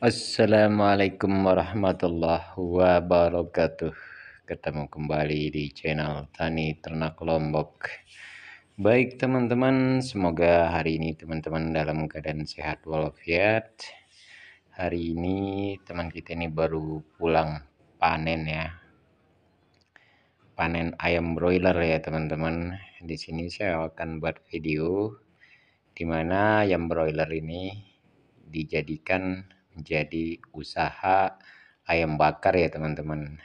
Assalamualaikum warahmatullahi wabarakatuh Ketemu kembali di channel Tani Ternak Lombok Baik teman-teman, semoga hari ini teman-teman dalam keadaan sehat walafiat Hari ini teman kita ini baru pulang panen ya Panen ayam broiler ya teman-teman Di sini saya akan buat video Dimana ayam broiler ini dijadikan jadi usaha ayam bakar ya teman-teman.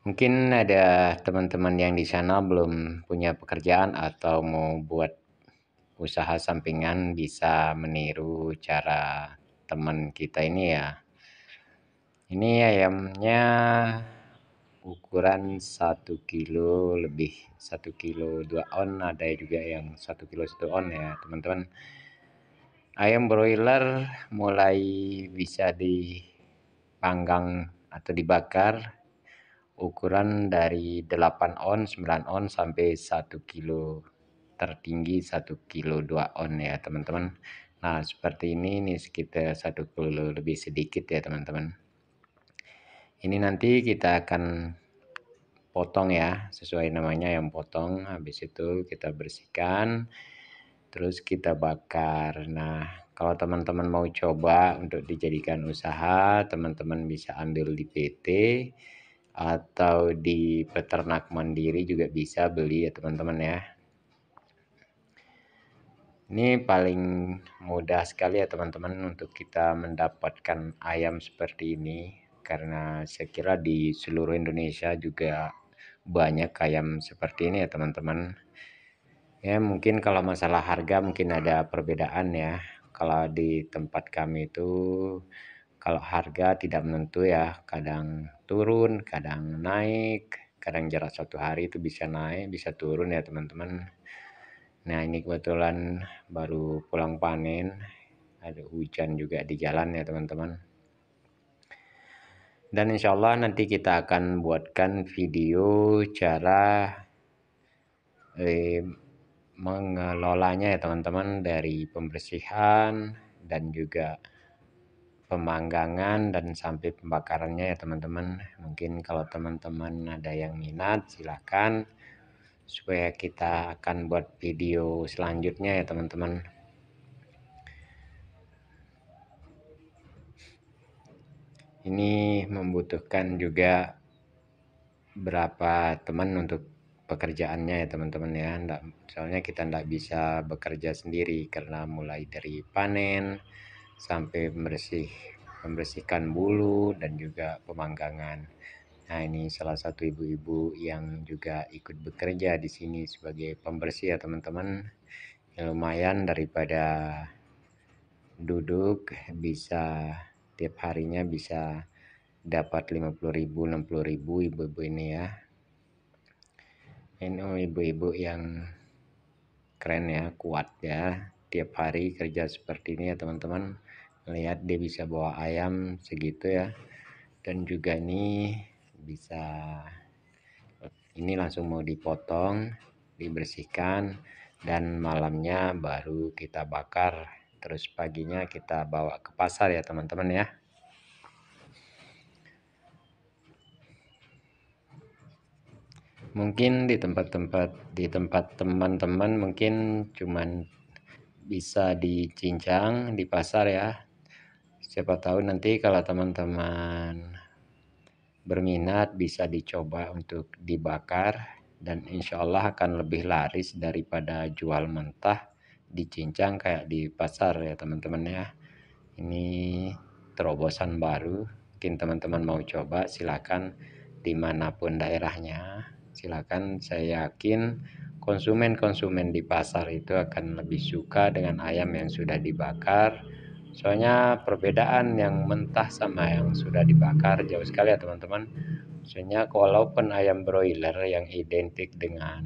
Mungkin ada teman-teman yang di sana belum punya pekerjaan atau mau buat usaha sampingan bisa meniru cara teman kita ini ya. Ini ayamnya ukuran 1 kilo lebih 1 kilo 2 on ada juga yang 1 kilo 1 on ya teman-teman ayam broiler mulai bisa dipanggang atau dibakar ukuran dari 8 on, 9 on sampai 1 kilo tertinggi 1 kilo 2 on ya teman-teman. Nah seperti ini ini sekitar 1 kilo lebih sedikit ya teman-teman. Ini nanti kita akan potong ya sesuai namanya yang potong habis itu kita bersihkan terus kita bakar. Nah, kalau teman-teman mau coba untuk dijadikan usaha, teman-teman bisa ambil di PT atau di peternak mandiri juga bisa beli ya teman-teman ya. Ini paling mudah sekali ya teman-teman untuk kita mendapatkan ayam seperti ini karena saya kira di seluruh Indonesia juga banyak ayam seperti ini ya teman-teman. Ya, mungkin kalau masalah harga mungkin ada perbedaan ya. Kalau di tempat kami itu kalau harga tidak menentu ya, kadang turun, kadang naik, kadang jarak satu hari itu bisa naik, bisa turun ya teman-teman. Nah ini kebetulan baru pulang panen, ada hujan juga di jalan ya teman-teman. Dan insya Allah nanti kita akan buatkan video cara eh, mengelolanya ya teman-teman dari pembersihan dan juga pemanggangan dan sampai pembakarannya ya teman-teman. Mungkin kalau teman-teman ada yang minat silahkan supaya kita akan buat video selanjutnya ya teman-teman. Ini membutuhkan juga berapa teman untuk pekerjaannya ya teman-teman ya. enggak, soalnya kita tidak bisa bekerja sendiri karena mulai dari panen sampai membersih, membersihkan bulu dan juga pemanggangan. Nah, ini salah satu ibu-ibu yang juga ikut bekerja di sini sebagai pembersih ya, teman-teman. Ya, lumayan daripada duduk bisa tiap harinya bisa dapat 50.000, 60.000 ibu-ibu ini ya om oh, ibu-ibu yang keren ya, kuat ya. Tiap hari kerja seperti ini ya teman-teman. lihat dia bisa bawa ayam segitu ya. Dan juga ini bisa ini langsung mau dipotong, dibersihkan dan malamnya baru kita bakar. Terus paginya kita bawa ke pasar ya teman-teman ya. mungkin di tempat-tempat di tempat teman-teman mungkin cuman bisa dicincang di pasar ya siapa tahu nanti kalau teman-teman berminat bisa dicoba untuk dibakar dan insya Allah akan lebih laris daripada jual mentah dicincang kayak di pasar ya teman-teman ya ini terobosan baru mungkin teman-teman mau coba silakan dimanapun daerahnya Silakan saya yakin konsumen-konsumen di pasar itu akan lebih suka dengan ayam yang sudah dibakar. Soalnya perbedaan yang mentah sama yang sudah dibakar jauh sekali ya teman-teman. Soalnya walaupun ayam broiler yang identik dengan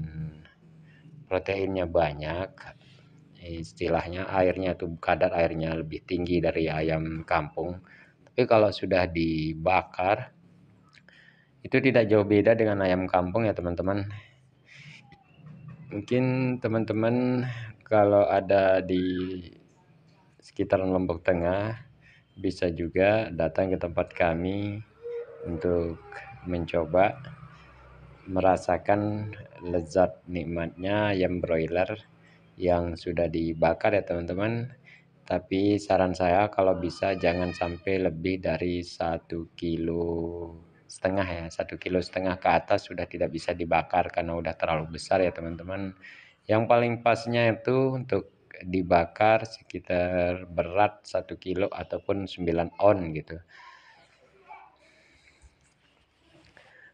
proteinnya banyak, istilahnya airnya tuh kadar airnya lebih tinggi dari ayam kampung. Tapi kalau sudah dibakar itu tidak jauh beda dengan ayam kampung ya teman-teman mungkin teman-teman kalau ada di sekitaran Lombok Tengah bisa juga datang ke tempat kami untuk mencoba merasakan lezat nikmatnya ayam broiler yang sudah dibakar ya teman-teman tapi saran saya kalau bisa jangan sampai lebih dari satu kilo setengah ya satu kilo setengah ke atas sudah tidak bisa dibakar karena udah terlalu besar ya teman-teman yang paling pasnya itu untuk dibakar sekitar berat satu kilo ataupun 9 on gitu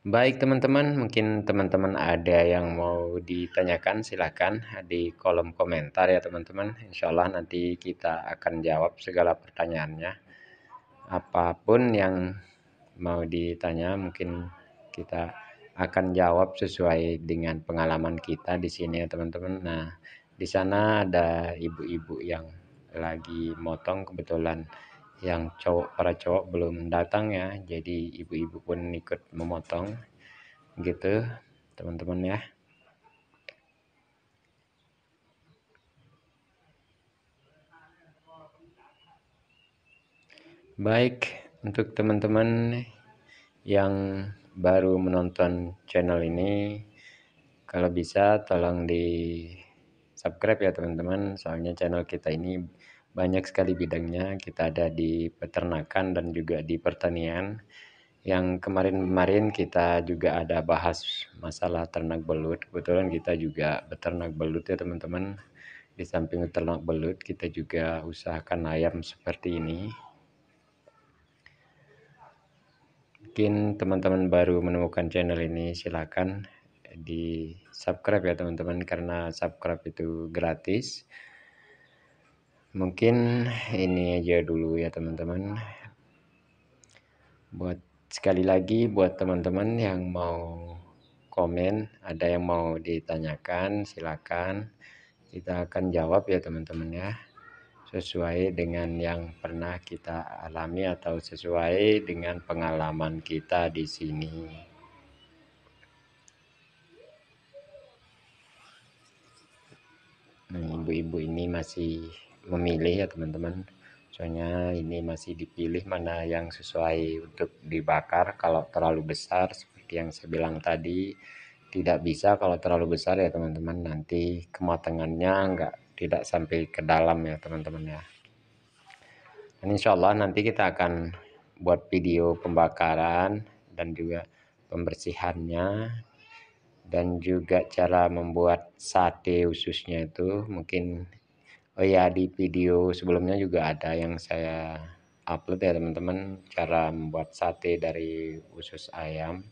Baik teman-teman, mungkin teman-teman ada yang mau ditanyakan silahkan di kolom komentar ya teman-teman. Insya Allah nanti kita akan jawab segala pertanyaannya. Apapun yang mau ditanya mungkin kita akan jawab sesuai dengan pengalaman kita di sini ya teman-teman. Nah, di sana ada ibu-ibu yang lagi motong kebetulan yang cowok para cowok belum datang ya. Jadi ibu-ibu pun ikut memotong gitu teman-teman ya. Baik, untuk teman-teman yang baru menonton channel ini kalau bisa tolong di subscribe ya teman-teman soalnya channel kita ini banyak sekali bidangnya kita ada di peternakan dan juga di pertanian yang kemarin-kemarin kita juga ada bahas masalah ternak belut kebetulan kita juga beternak belut ya teman-teman di samping ternak belut kita juga usahakan ayam seperti ini Mungkin teman-teman baru menemukan channel ini silahkan di subscribe ya teman-teman karena subscribe itu gratis. Mungkin ini aja dulu ya teman-teman. Buat sekali lagi buat teman-teman yang mau komen, ada yang mau ditanyakan silakan kita akan jawab ya teman-teman ya sesuai dengan yang pernah kita alami atau sesuai dengan pengalaman kita di sini. Nah, ibu-ibu nah, ini masih memilih ya teman-teman. Soalnya ini masih dipilih mana yang sesuai untuk dibakar. Kalau terlalu besar seperti yang saya bilang tadi tidak bisa kalau terlalu besar ya teman-teman nanti kematangannya nggak tidak sampai ke dalam ya teman-teman ya dan insya Allah nanti kita akan buat video pembakaran dan juga pembersihannya dan juga cara membuat sate ususnya itu mungkin oh ya di video sebelumnya juga ada yang saya upload ya teman-teman cara membuat sate dari usus ayam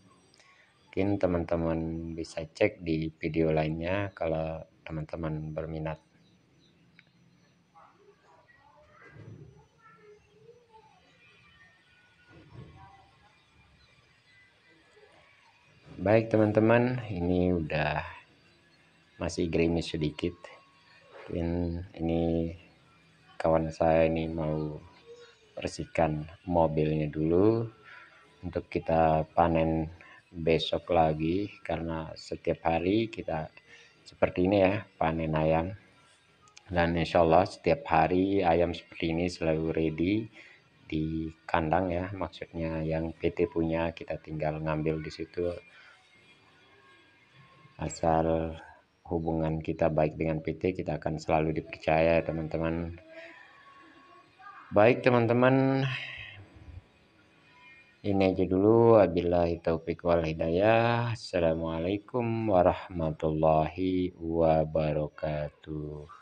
mungkin teman-teman bisa cek di video lainnya kalau teman-teman berminat baik teman-teman ini udah masih gerimis sedikit mungkin ini kawan saya ini mau bersihkan mobilnya dulu untuk kita panen besok lagi karena setiap hari kita seperti ini ya panen ayam dan insya Allah setiap hari ayam seperti ini selalu ready di kandang ya maksudnya yang PT punya kita tinggal ngambil di situ asal hubungan kita baik dengan PT kita akan selalu dipercaya teman-teman baik teman-teman ini aja dulu wabillahi taufiq wal hidayah assalamualaikum warahmatullahi wabarakatuh